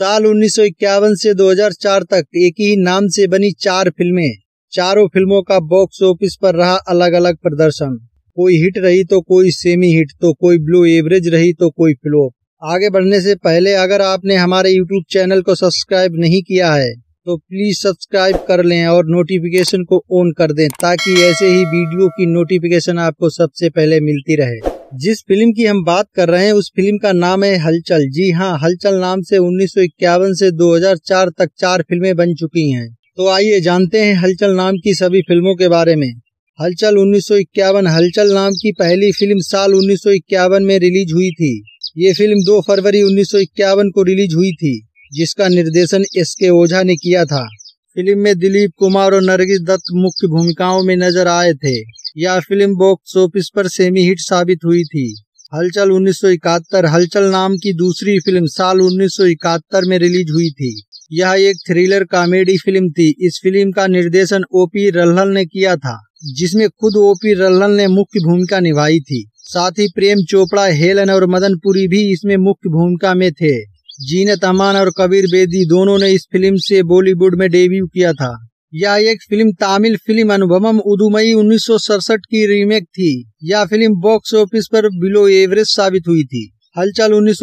साल 1951 से 2004 तक एक ही नाम से बनी चार फिल्में चारों फिल्मों का बॉक्स ऑफिस पर रहा अलग अलग प्रदर्शन कोई हिट रही तो कोई सेमी हिट तो कोई ब्लू एवरेज रही तो कोई फ्लो आगे बढ़ने से पहले अगर आपने हमारे यूट्यूब चैनल को सब्सक्राइब नहीं किया है तो प्लीज सब्सक्राइब कर लें और नोटिफिकेशन को ऑन कर दें ताकि ऐसे ही वीडियो की नोटिफिकेशन आपको सबसे पहले मिलती रहे जिस फिल्म की हम बात कर रहे हैं उस फिल्म का नाम है हलचल जी हाँ हलचल नाम से उन्नीस से 2004 तक चार फिल्में बन चुकी हैं तो आइए जानते हैं हलचल नाम की सभी फिल्मों के बारे में हलचल उन्नीस हलचल नाम की पहली फिल्म साल उन्नीस में रिलीज हुई थी ये फिल्म 2 फरवरी उन्नीस को रिलीज हुई थी जिसका निर्देशन एस के ओझा ने किया था फिल्म में दिलीप कुमार और नरगिस दत्त मुख्य भूमिकाओं में नजर आए थे यह फिल्म बॉक्स ऑफिस पर सेमी हिट साबित हुई थी हलचल 1971 हलचल नाम की दूसरी फिल्म साल 1971 में रिलीज हुई थी यह एक थ्रिलर कॉमेडी फिल्म थी इस फिल्म का निर्देशन ओपी रल्हल ने किया था जिसमें खुद ओपी रल्हल ने मुख्य भूमिका निभाई थी साथ ही प्रेम चोपड़ा हेलन और मदन पुरी भी इसमें मुख्य भूमिका में थे जीनत अमान और कबीर बेदी दोनों ने इस फिल्म से बॉलीवुड में डेब्यू किया था यह एक फिल्म तमिल फिल्म अनुभवम उदुमई उन्नीस की रीमेक थी यह फिल्म बॉक्स ऑफिस पर बिलो एवरेज साबित हुई थी हलचल उन्नीस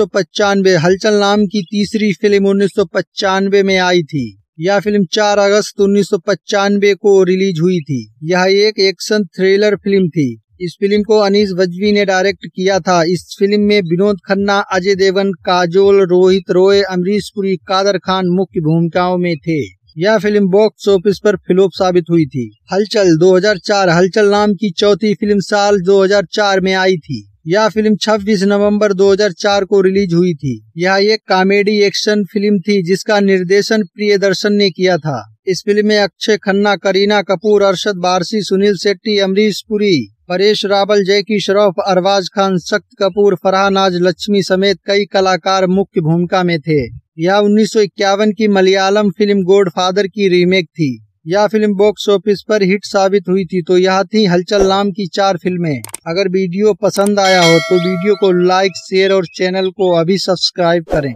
हलचल नाम की तीसरी फिल्म उन्नीस में आई थी यह फिल्म 4 अगस्त उन्नीस को रिलीज हुई थी यह एक एक्शन थ्रिलर फिल्म थी इस फिल्म को अनिस बजवी ने डायरेक्ट किया था इस फिल्म में विनोद खन्ना अजय देवगन काजोल रोहित रॉय अमरीश पुरी कादर खान मुख्य भूमिकाओं में थे यह फिल्म बॉक्स ऑफिस पर फ्लोप साबित हुई थी हलचल 2004 हलचल नाम की चौथी फिल्म साल 2004 में आई थी यह फिल्म 26 नवंबर 2004 को रिलीज हुई थी यह एक कॉमेडी एक्शन फिल्म थी जिसका निर्देशन प्रियदर्शन ने किया था इस फिल्म में अक्षय खन्ना करीना कपूर अरशद बारसी सुनील शेट्टी अमरीश पुरी परेश रावल की श्रॉफ अरबाज खान शक्त कपूर फरहान लक्ष्मी समेत कई कलाकार मुख्य भूमिका में थे यह 1951 की मलयालम फिल्म फादर की रीमेक थी यह फिल्म बॉक्स ऑफिस पर हिट साबित हुई थी तो यह थी हलचल नाम की चार फिल्में अगर वीडियो पसंद आया हो तो वीडियो को लाइक शेयर और चैनल को अभी सब्सक्राइब करें